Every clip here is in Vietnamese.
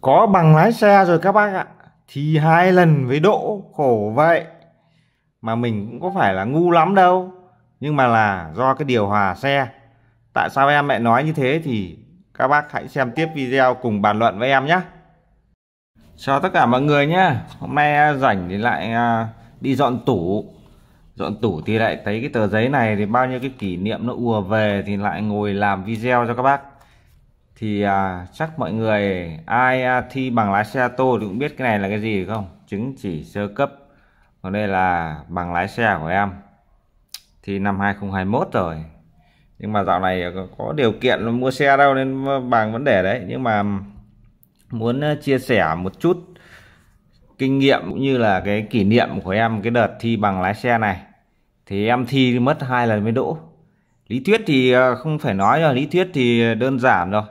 có bằng lái xe rồi các bác ạ thì hai lần với đỗ khổ vậy mà mình cũng có phải là ngu lắm đâu nhưng mà là do cái điều hòa xe tại sao em lại nói như thế thì các bác hãy xem tiếp video cùng bàn luận với em nhé chào tất cả mọi người nhé hôm nay à, rảnh thì lại à, đi dọn tủ dọn tủ thì lại thấy cái tờ giấy này thì bao nhiêu cái kỷ niệm nó ùa về thì lại ngồi làm video cho các bác thì à, chắc mọi người ai à, thi bằng lái xe tô thì cũng biết cái này là cái gì không chứng chỉ sơ cấp còn đây là bằng lái xe của em thì năm 2021 rồi nhưng mà dạo này có điều kiện mua xe đâu nên bằng vấn đề đấy nhưng mà muốn chia sẻ một chút kinh nghiệm cũng như là cái kỷ niệm của em cái đợt thi bằng lái xe này thì em thi mất hai lần mới đỗ lý thuyết thì ờ, không phải nói rồi lý thuyết thì đơn giản rồi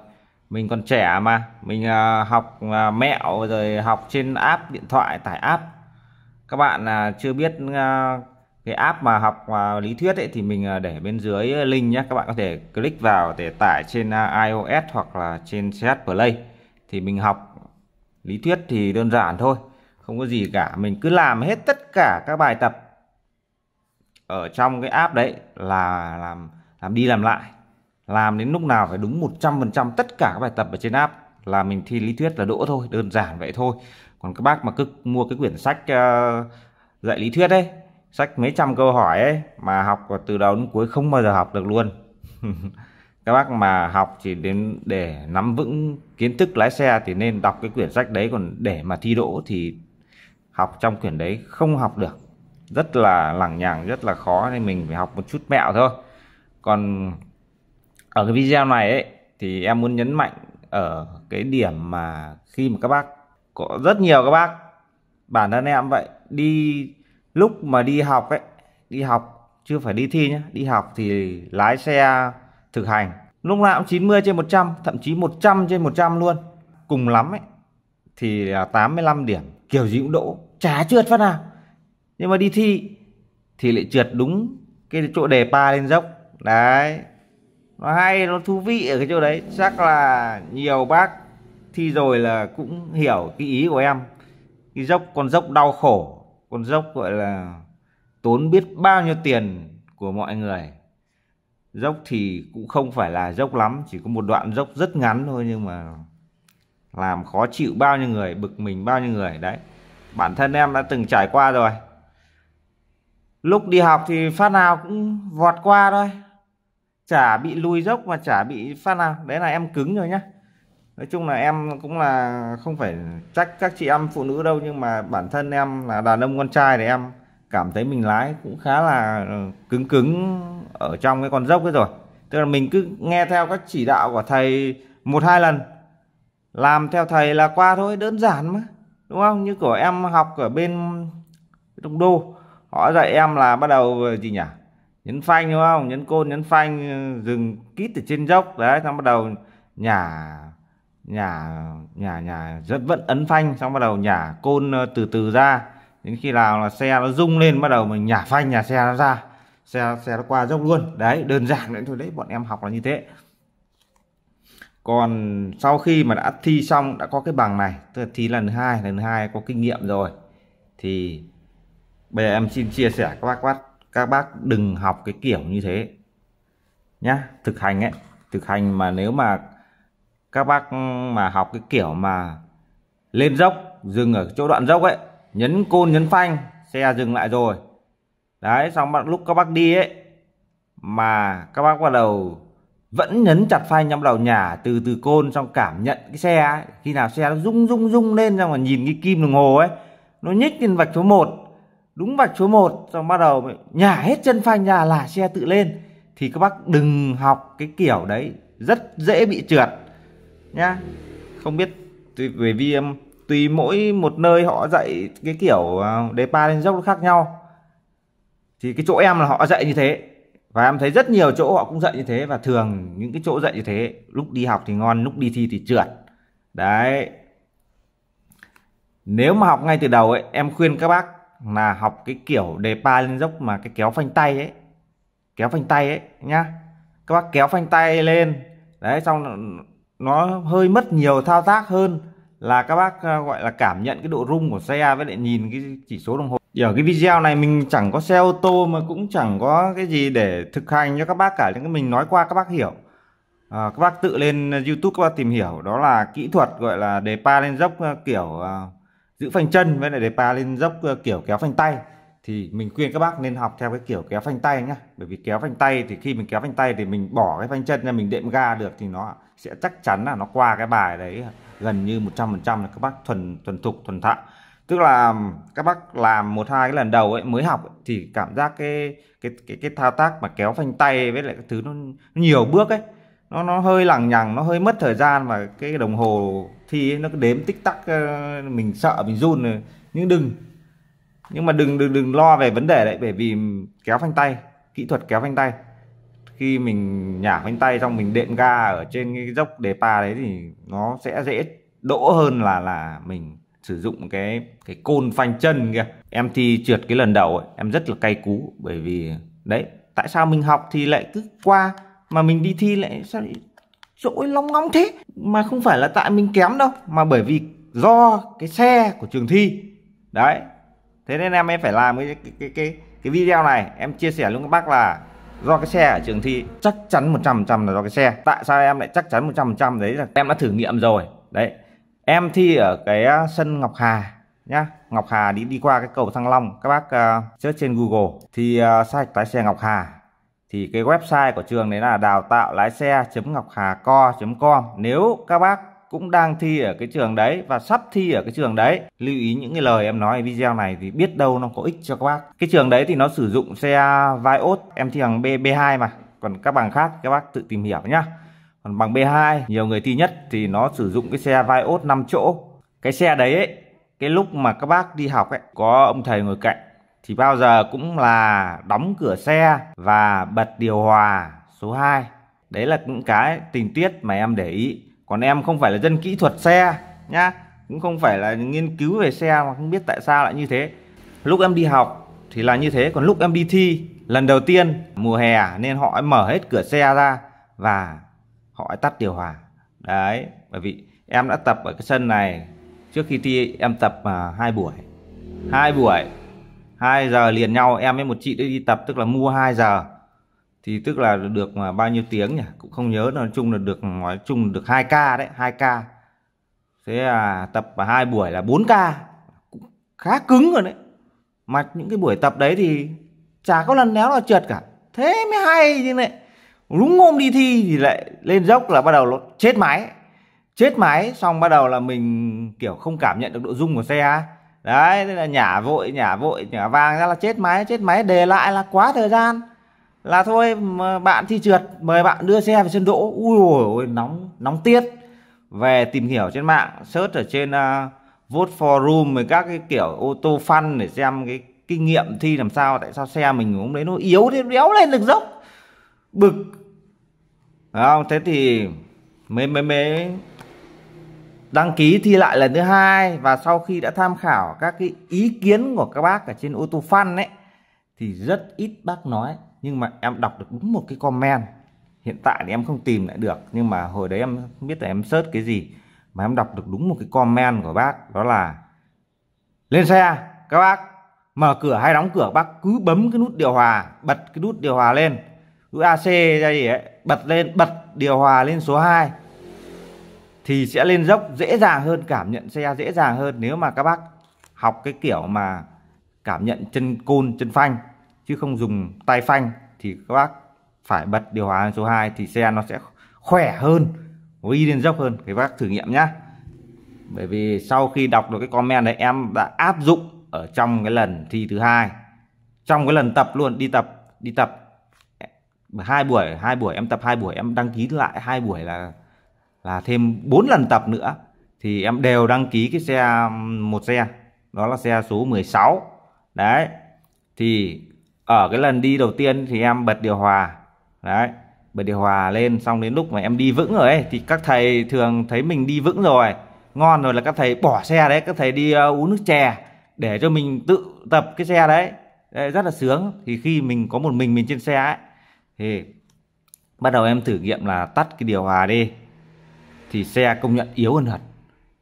mình còn trẻ mà mình à, học à, mẹo rồi học trên app điện thoại tải app các bạn à, chưa biết cái app mà học lý thuyết ấy, thì mình để bên dưới link nhé các bạn có thể click vào để tải trên iOS hoặc là trên CS Play thì mình học lý thuyết thì đơn giản thôi không có gì cả mình cứ làm hết tất cả các bài tập ở trong cái app đấy là làm làm đi làm lại làm đến lúc nào phải đúng 100% tất cả các bài tập ở trên app là mình thi lý thuyết là đỗ thôi đơn giản vậy thôi còn các bác mà cứ mua cái quyển sách uh, dạy lý thuyết ấy sách mấy trăm câu hỏi ấy mà học từ đầu đến cuối không bao giờ học được luôn các bác mà học chỉ đến để nắm vững kiến thức lái xe thì nên đọc cái quyển sách đấy còn để mà thi đỗ thì học trong quyển đấy không học được rất là lằng nhằng rất là khó nên mình phải học một chút mẹo thôi còn ở cái video này ấy thì em muốn nhấn mạnh ở cái điểm mà khi mà các bác có rất nhiều các bác bản thân em vậy đi lúc mà đi học ấy đi học chưa phải đi thi nhé đi học thì lái xe thực hành lúc nào cũng 90 trên 100 thậm chí 100 trên 100 luôn cùng lắm ấy thì là 85 điểm kiểu gì cũng đỗ chả trượt phát nào nhưng mà đi thi thì lại trượt đúng cái chỗ đề pa lên dốc đấy nó hay nó thú vị ở cái chỗ đấy chắc là nhiều bác thi rồi là cũng hiểu cái ý của em cái dốc con dốc đau khổ con dốc gọi là tốn biết bao nhiêu tiền của mọi người dốc thì cũng không phải là dốc lắm chỉ có một đoạn dốc rất ngắn thôi nhưng mà làm khó chịu bao nhiêu người bực mình bao nhiêu người đấy bản thân em đã từng trải qua rồi lúc đi học thì phát nào cũng vọt qua thôi chả bị lùi dốc và chả bị phát nào đấy là em cứng rồi nhá nói chung là em cũng là không phải trách các chị em phụ nữ đâu nhưng mà bản thân em là đàn ông con trai thì em cảm thấy mình lái cũng khá là ờ, cứng cứng ở trong cái con dốc ấy rồi tức là mình cứ nghe theo các chỉ đạo của thầy một hai lần làm theo thầy là qua thôi đơn giản mà đúng không như của em học ở bên đồng đô họ dạy em là bắt đầu ờ, gì nhỉ nhấn phanh đúng không nhấn côn nhấn phanh dừng kít ở trên dốc đấy xong bắt đầu nhả nhả nhả nhả rất vẫn ấn phanh xong bắt đầu nhả côn ờ, từ từ ra đến khi nào là xe nó rung lên bắt đầu mình nhả phanh nhà xe nó ra xe xe nó qua dốc luôn đấy đơn giản đấy thôi đấy bọn em học là như thế còn sau khi mà đã thi xong đã có cái bằng này tức là thi lần hai lần hai có kinh nghiệm rồi thì bây giờ em xin chia sẻ các bác quát các bác đừng học cái kiểu như thế nhá thực hành ấy thực hành mà nếu mà các bác mà học cái kiểu mà lên dốc dừng ở chỗ đoạn dốc ấy nhấn côn nhấn phanh xe dừng lại rồi đấy xong bạn lúc các bác đi ấy mà các bác bắt đầu vẫn nhấn chặt phanh nhắm đầu nhả từ từ côn xong cảm nhận cái xe ấy. khi nào xe nó rung rung rung lên xong mà nhìn cái kim đồng hồ ấy nó nhích lên vạch số 1 đúng vạch số 1 xong bắt đầu nhả hết chân phanh ra là xe tự lên thì các bác đừng học cái kiểu đấy rất dễ bị trượt nhá không biết về vì um, tùy mỗi một nơi họ dạy cái kiểu à, đề pa lên dốc nó khác nhau thì cái chỗ em là họ dạy như thế và em thấy rất nhiều chỗ họ cũng dạy như thế và thường những cái chỗ dạy như thế lúc đi học thì ngon lúc đi thi thì trượt đấy nếu mà học ngay từ đầu ấy em khuyên các bác là học cái kiểu đề pa lên dốc mà cái kéo phanh tay ấy kéo phanh tay ấy nhá các bác kéo phanh tay lên đấy xong nó hơi mất nhiều thao tác hơn là các bác ờ, gọi là cảm nhận cái độ rung của xe với lại nhìn cái chỉ số đồng hồ ở cái video này mình chẳng có xe ô tô mà cũng chẳng có cái gì để thực hành cho các bác cả những cái mình nói qua các bác hiểu à, các bác tự lên youtube các bác tìm hiểu đó là kỹ thuật gọi là đề pa lên dốc ờ, kiểu giữ phanh chân với lại để pa lên dốc ờ, kiểu kéo phanh tay thì mình khuyên các bác nên học theo cái kiểu kéo phanh tay nhá bởi vì kéo phanh tay thì khi mình kéo phanh tay thì mình bỏ cái phanh chân ra mình đệm ga được thì nó sẽ chắc chắn là nó qua cái bài đấy gần như 100% là các bác thuần thuần thục thuần thạo tức là các bác làm một hai cái lần đầu ấy mới học ấy, thì cảm giác cái cái cái cái thao tác mà kéo phanh tay với lại cái thứ nó nhiều bước ấy nó nó hơi lằng nhằng nó hơi mất thời gian và cái đồng hồ thi ấy, nó cứ đếm tích tắc ờ, mình sợ mình run rồi nhưng đừng nhưng mà đừng đừng đừng lo về vấn đề đấy bởi vì kéo phanh tay kỹ thuật kéo phanh tay khi mình nhả phanh tay xong mình đệm ga ở trên cái dốc đề pa đấy thì nó sẽ dễ đỗ hơn là là mình sử dụng cái cái côn phanh chân kia em thi trượt cái lần đầu ấy, em rất là cay cú bởi vì đấy tại sao mình học thì lại cứ qua mà mình đi thi lại sao lại dỗi long ngóng thế mà không phải là tại mình kém đâu mà bởi vì do cái xe của trường thi đấy thế nên em em phải làm cái cái cái cái, cái video này em chia sẻ luôn các bác là do cái xe ở trường thi chắc chắn 100% là do cái xe tại sao em lại chắc chắn 100% đấy là em đã thử nghiệm rồi đấy em thi ở cái à, sân Ngọc Hà nhá Ngọc Hà đi đi qua cái cầu Thăng Long các bác uh, search trên Google thì uh, sai lái xe Ngọc Hà thì cái website của trường đấy là đào tạo lái xe ngọc hà co com nếu các bác cũng đang thi ở cái trường đấy và sắp thi ở cái trường đấy lưu ý những cái lời em nói ở video này thì biết đâu nó có ích cho các bác cái trường đấy thì nó sử dụng xe Vios em thi bằng B b hai mà còn các bằng khác các bác tự tìm hiểu nhá còn bằng B2 nhiều người thi nhất thì nó sử dụng cái xe Vios 5 chỗ cái xe đấy ấy, cái lúc mà các bác đi học ấy có ông thầy ngồi cạnh thì bao giờ cũng là đóng cửa xe và bật điều hòa số 2. Đấy là những cái tình tiết mà em để ý. Còn em không phải là dân kỹ thuật xe nhá, cũng không phải là nghiên cứu về xe mà không biết tại sao lại như thế. Lúc em đi học thì là như thế, còn lúc em đi thi lần đầu tiên mùa hè nên họ mở hết cửa xe ra và họ tắt điều hòa. Đấy, bởi vì em đã tập ở cái sân này trước khi thi em tập à, hai buổi. Hai buổi 2 giờ liền nhau em với một chị đi tập tức là mua 2 giờ thì tức là được mà bao nhiêu tiếng nhỉ cũng không nhớ nói chung là được nói chung là được 2k đấy 2k thế là tập hai buổi là 4k cũng khá cứng rồi đấy mà những cái buổi tập đấy thì chả có lần néo nào trượt cả thế mới hay chứ này đúng hôm đi thi thì lại lên dốc là bắt đầu nó chết máy chết máy xong bắt đầu là mình kiểu không cảm nhận được độ rung của xe đấy thế là nhả vội nhả vội nhả vàng ra là chết máy chết máy đề lại là quá thời gian là thôi mà bạn thi trượt mời bạn đưa xe về sân đỗ ui ôi nóng nóng tiết về tìm hiểu trên mạng search ở trên uh, vote forum với các cái kiểu ô tô fan để xem cái kinh nghiệm thi làm sao tại sao xe mình cũng đấy nó yếu thế đéo lên được dốc bực Đấy không thế thì mới mới mới đăng ký thi lại lần thứ hai và sau khi đã tham khảo các cái ý kiến của các bác ở trên ô tô fan ấy thì rất ít bác nói nhưng mà em đọc được đúng một cái comment hiện tại thì em không tìm lại được nhưng mà hồi đấy em không biết là em search cái gì mà em đọc được đúng một cái comment của bác đó là lên xe các bác mở cửa hay đóng cửa bác cứ bấm cái nút điều hòa bật cái nút điều hòa lên nút AC ra gì ấy bật lên bật điều hòa lên số 2 thì sẽ lên dốc dễ dàng hơn cảm nhận xe dễ dàng hơn nếu mà các bác học cái kiểu mà cảm nhận chân côn chân phanh chứ không dùng tay phanh thì các bác phải bật điều hòa số 2 thì xe nó sẽ khỏe hơn đi lên dốc hơn thì bác thử nghiệm nhá bởi vì sau khi đọc được cái comment đấy em đã áp dụng ở trong cái lần thi thứ hai trong cái lần tập luôn đi tập đi tập hai buổi hai buổi em tập hai buổi em đăng ký lại hai buổi là là thêm 4 lần tập nữa thì em đều đăng ký cái xe một xe đó là xe số 16 đấy thì ở cái lần đi đầu tiên thì em bật điều hòa đấy bật điều hòa lên xong đến lúc mà em đi vững rồi ấy, thì các thầy thường thấy mình đi vững rồi ngon rồi là các thầy bỏ xe đấy các thầy đi uh, uống nước chè để cho mình tự tập cái xe đấy. đấy rất là sướng thì khi mình có một mình mình trên xe ấy thì bắt đầu em thử nghiệm là tắt cái điều hòa đi thì xe công nhận yếu hơn thật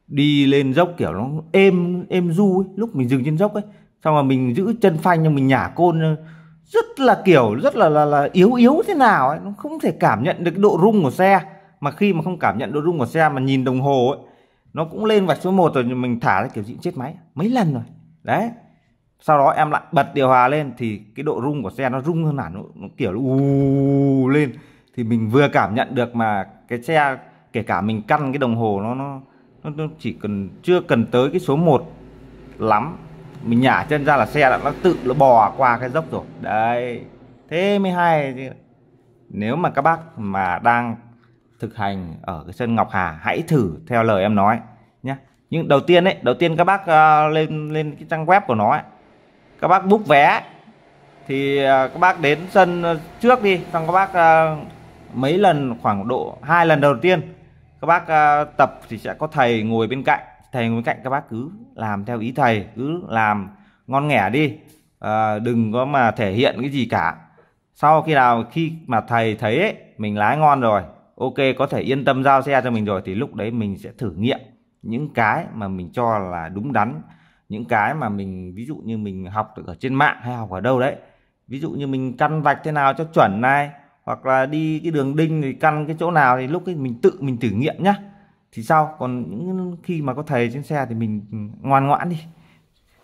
đi lên dốc kiểu nó êm êm du ấy lúc mình dừng trên dốc ấy xong mà mình giữ chân phanh nhưng mình nhả côn rất là kiểu rất là là, là yếu yếu thế nào ấy nó không thể cảm nhận được độ rung của xe mà khi mà không cảm nhận độ rung của xe mà nhìn đồng hồ ấy nó cũng lên vạch số 1 rồi nhưng mình thả ra kiểu gì chết máy mấy lần rồi đấy sau đó em lại bật điều hòa lên thì cái độ rung của xe nó rung hơn hẳn nó, nó kiểu u lên thì mình vừa cảm nhận được mà cái xe kể cả mình căn cái đồng hồ nó nó nó chỉ cần chưa cần tới cái số 1 lắm mình nhả chân ra là xe đã nó tự nó bò qua cái dốc rồi đấy thế mới hay nếu mà các bác mà đang thực hành ở cái sân Ngọc Hà hãy thử theo lời em nói nhé nhưng đầu tiên đấy đầu tiên các bác uh, lên lên cái trang web của nó ấy. các bác book vé thì uh, các bác đến sân ờ, trước đi xong các bác uh, mấy lần khoảng độ hai lần đầu tiên các bác à, tập thì sẽ có thầy ngồi bên cạnh thầy ngồi bên cạnh các bác cứ làm theo ý thầy cứ làm ngon nghẻ đi à, đừng có mà thể hiện cái gì cả sau khi nào khi mà thầy thấy ấy, mình lái ngon rồi ok có thể yên tâm giao xe cho mình rồi thì lúc đấy mình sẽ thử nghiệm những cái mà mình cho là đúng đắn những cái mà mình ví dụ như mình học được ở trên mạng hay học ở đâu đấy ví dụ như mình căn vạch thế nào cho chuẩn này hoặc là đi cái đường đinh thì căn cái chỗ nào thì lúc ấy mình tự mình thử nghiệm nhá thì sau còn những khi mà có thầy trên xe thì mình ngoan ngoãn đi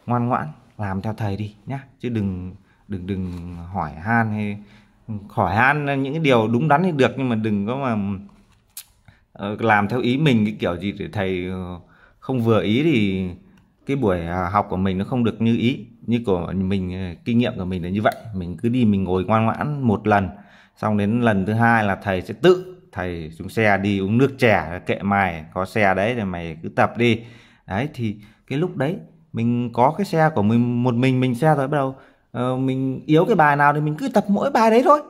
ngoan ngoãn làm theo thầy đi nhá chứ đừng đừng đừng hỏi han hay khỏi han những cái điều đúng đắn thì được nhưng mà đừng có mà ờ, làm theo ý mình cái kiểu gì để thầy ờ, không vừa ý thì cái buổi à, học của mình nó không được như ý như của mình ờ, kinh nghiệm của mình là như vậy mình cứ đi mình ngồi ngoan ngoãn một lần xong đến lần thứ hai là thầy sẽ tự thầy xuống xe đi uống nước chè kệ mày có xe đấy thì mày cứ tập đi đấy thì cái lúc đấy mình có cái xe của mình một mình mình xe rồi bắt đầu uh, mình yếu cái bài nào thì mình cứ tập mỗi bài đấy thôi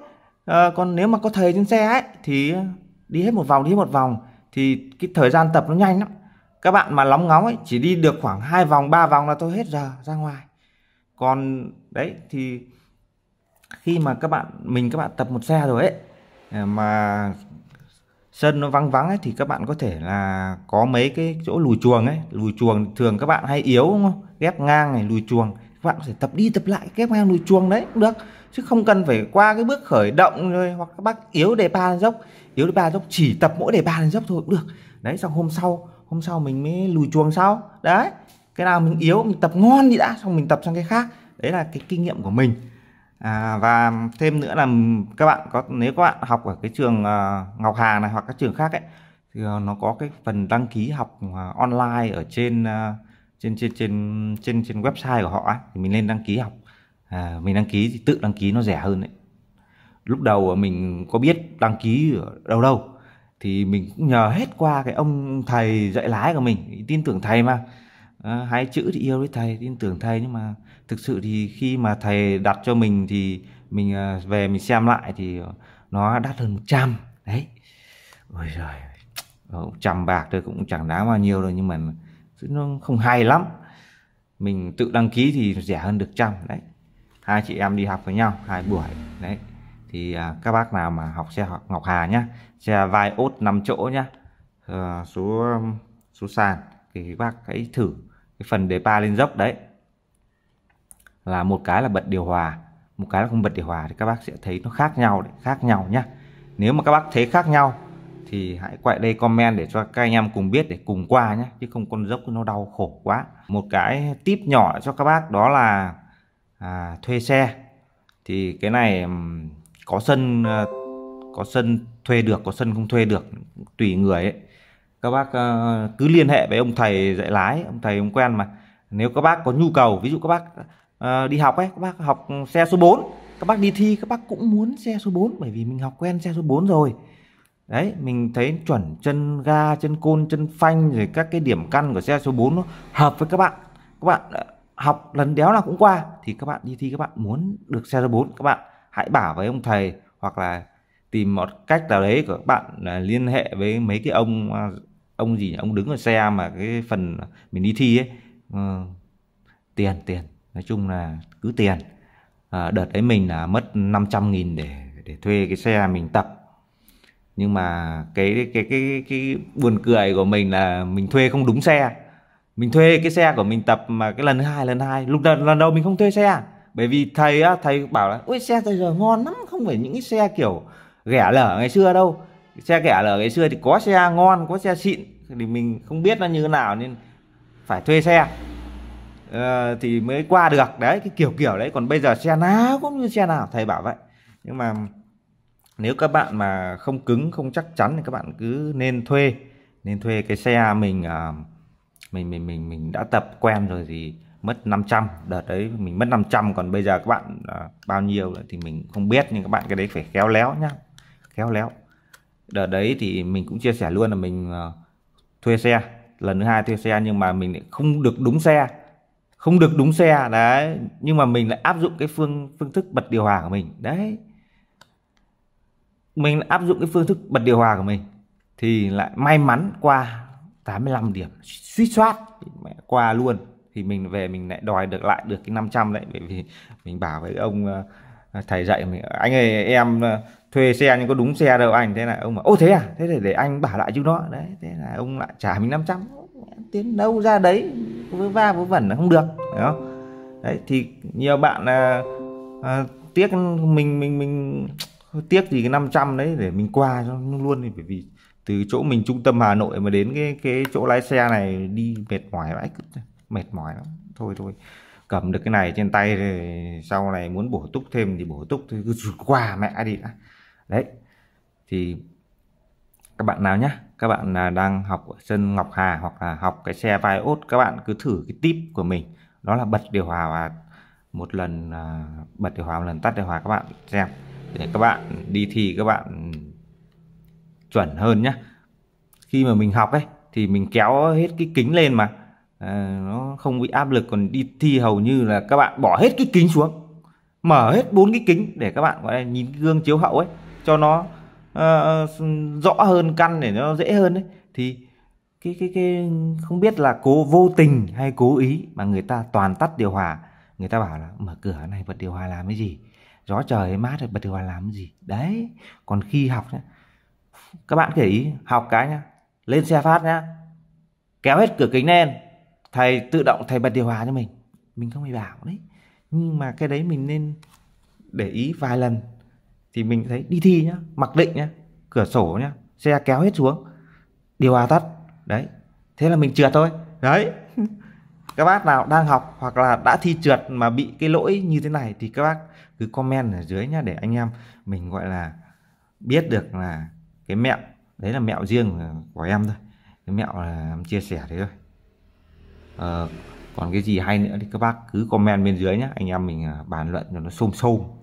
uh, còn nếu mà có thầy trên xe ấy thì đi hết một vòng đi hết một vòng thì cái thời gian tập nó nhanh lắm các bạn mà lóng ngóng ấy chỉ đi được khoảng hai vòng ba vòng là tôi hết giờ ra ngoài còn đấy thì khi mà các bạn mình các bạn tập một xe rồi ấy à, mà sân nó vắng vắng ấy thì các bạn có thể là có mấy cái chỗ lùi chuồng ấy lùi chuồng thường các bạn hay yếu đúng không ghép ngang này lùi chuồng các bạn có thể tập đi tập lại ghép ngang lùi chuồng đấy cũng được chứ không cần phải qua cái bước khởi động rồi hoặc các bác yếu đề ba dốc yếu đề ba dốc chỉ tập mỗi đề ba dốc thôi cũng được đấy xong hôm sau hôm sau mình mới lùi chuồng sau đấy cái nào mình yếu mình tập ngon thì đã xong mình tập sang cái khác đấy là cái kinh nghiệm của mình à, và thêm nữa là các bạn có nếu các bạn học ở cái trường ờ, Ngọc Hà này hoặc các trường khác ấy thì ờ, nó có cái phần đăng ký học ờ, online ở trên trên trên trên trên trên website của họ ấy. thì mình lên đăng ký học à, mình đăng ký thì tự đăng ký nó rẻ hơn đấy lúc đầu mình có biết đăng ký ở đâu đâu thì mình cũng nhờ hết qua cái ông thầy dạy lái của mình tin tưởng thầy mà à, hai chữ thì yêu với thầy tin tưởng thầy nhưng mà thực sự thì khi mà thầy đặt cho mình thì mình à, về mình xem lại thì nó đắt hơn 100 đấy ôi trời, trăm bạc thôi cũng chẳng đáng bao nhiêu rồi nhưng mà nó không hay lắm mình tự đăng ký thì rẻ hơn được trăm đấy hai chị em đi học với nhau hai buổi đấy thì à, các bác nào mà học xe Ngọc Hà nhá xe vai ốt 5 chỗ nhá à, số số sàn thì các bác hãy thử cái phần đề ba lên dốc đấy là một cái là bật điều hòa một cái là không bật điều hòa thì các bác sẽ thấy nó khác nhau khác nhau nhá nếu mà các bác thấy khác nhau thì hãy quay đây comment để cho các anh em cùng biết để cùng qua nhé chứ không con dốc nó đau khổ quá một cái tip nhỏ cho các bác đó là à, thuê xe thì cái này có sân ờ, có sân thuê được có sân không thuê được tùy người ấy các bác ờ, cứ liên hệ với ông thầy dạy lái ông thầy ông quen mà nếu các bác có nhu cầu ví dụ các bác Ờ, đi học ấy các bác học xe số 4 các bác đi thi các bác cũng muốn xe số 4 bởi vì mình học quen xe số 4 rồi đấy mình thấy chuẩn chân ga chân côn chân phanh rồi các cái điểm căn của xe số 4 nó hợp với các bạn các bạn ờ, học lần đéo nào cũng qua thì các bạn đi thi các bạn muốn được xe số 4 các bạn hãy bảo với ông thầy hoặc là tìm một cách nào đấy của các bạn ờ, liên hệ với mấy cái ông ông gì ông đứng ở xe mà cái phần mình đi thi ấy ừ, tiền tiền nói chung là cứ tiền à, đợt ấy mình là mất 500.000 để để thuê cái xe mình tập nhưng mà cái cái cái cái buồn cười của mình là mình thuê không đúng xe mình thuê cái xe của mình tập mà cái lần thứ hai lần hai lúc lần lần đầu mình không thuê xe à? bởi vì thầy á thầy bảo là ôi xe bây giờ ngon lắm không phải những cái xe kiểu ghẻ lở ngày xưa đâu xe ghẻ lở ngày xưa thì có xe ngon có xe xịn thì mình không biết nó như thế nào nên phải thuê xe Ờ, thì mới qua được đấy cái kiểu kiểu đấy còn bây giờ xe nào cũng như xe nào thầy bảo vậy nhưng mà nếu các bạn mà không cứng không chắc chắn thì các bạn cứ nên thuê nên thuê cái xe mình à, mình mình mình mình đã tập quen rồi thì mất 500 đợt đấy mình mất 500 còn bây giờ các bạn à, bao nhiêu thì mình không biết nhưng các bạn cái đấy phải khéo léo nhá khéo léo đợt đấy thì mình cũng chia sẻ luôn là mình à, thuê xe lần thứ hai thuê xe nhưng mà mình không được đúng xe không được đúng xe đấy nhưng mà mình lại áp dụng cái phương phương thức bật điều hòa của mình đấy mình áp dụng cái phương thức bật điều hòa của mình thì lại may mắn qua 85 điểm suy soát qua luôn thì mình về mình lại đòi được lại được cái 500 đấy bởi vì mình bảo với ông ờ, ờ, thầy dạy mình anh ơi em ờ, thuê xe nhưng có đúng xe đâu anh thế là ông mà ô thế à thế để để anh bảo lại chứ nó đấy thế là ông lại trả mình 500 trăm tiến đâu ra đấy với va với vẩn là không được phải không đấy thì nhiều bạn là à, tiếc mình mình mình tiếc thì cái 500 đấy để mình qua cho luôn thì bởi vì từ chỗ mình trung tâm Hà Nội mà đến cái cái chỗ lái xe này đi mệt mỏi vãi mệt mỏi lắm thôi thôi cầm được cái này trên tay thì sau này muốn bổ túc thêm thì bổ túc thì cứ qua mẹ đi đã đấy thì các bạn nào nhé các bạn đang học ở sân Ngọc Hà hoặc là học cái xe vai ốt các bạn cứ thử cái tip của mình đó là bật điều hòa và một lần à, bật điều hòa một lần tắt điều hòa các bạn xem để các bạn đi thi các bạn chuẩn hơn nhé khi mà mình học ấy thì mình kéo hết cái kính lên mà à, nó không bị áp lực còn đi thi hầu như là các bạn bỏ hết cái kính xuống mở hết bốn cái kính để các bạn gọi là nhìn gương chiếu hậu ấy cho nó uh, rõ hơn căn để nó dễ hơn ấy thì cái cái cái không biết là cố vô tình hay cố ý mà người ta toàn tắt điều hòa người ta bảo là mở cửa này bật điều hòa làm cái gì gió trời mát rồi bật điều hòa làm cái gì đấy còn khi học nhá, các bạn kể ý học cái nhá lên xe phát nhá kéo hết cửa kính lên thầy tự động thầy bật điều hòa cho mình mình không hề bảo đấy nhưng mà cái đấy mình nên để ý vài lần thì mình thấy đi thi nhá mặc định nhá cửa sổ nhá xe kéo hết xuống điều hòa tắt đấy thế là mình trượt thôi đấy các bác nào đang học hoặc là đã thi trượt mà bị cái lỗi như thế này thì các bác cứ comment ở dưới nhá để anh em mình gọi là biết được là cái mẹo đấy là mẹo riêng của em thôi cái mẹo là em chia sẻ thế thôi ờ, còn cái gì hay nữa thì các bác cứ comment bên dưới nhá anh em mình à, bàn luận cho nó sôm sôm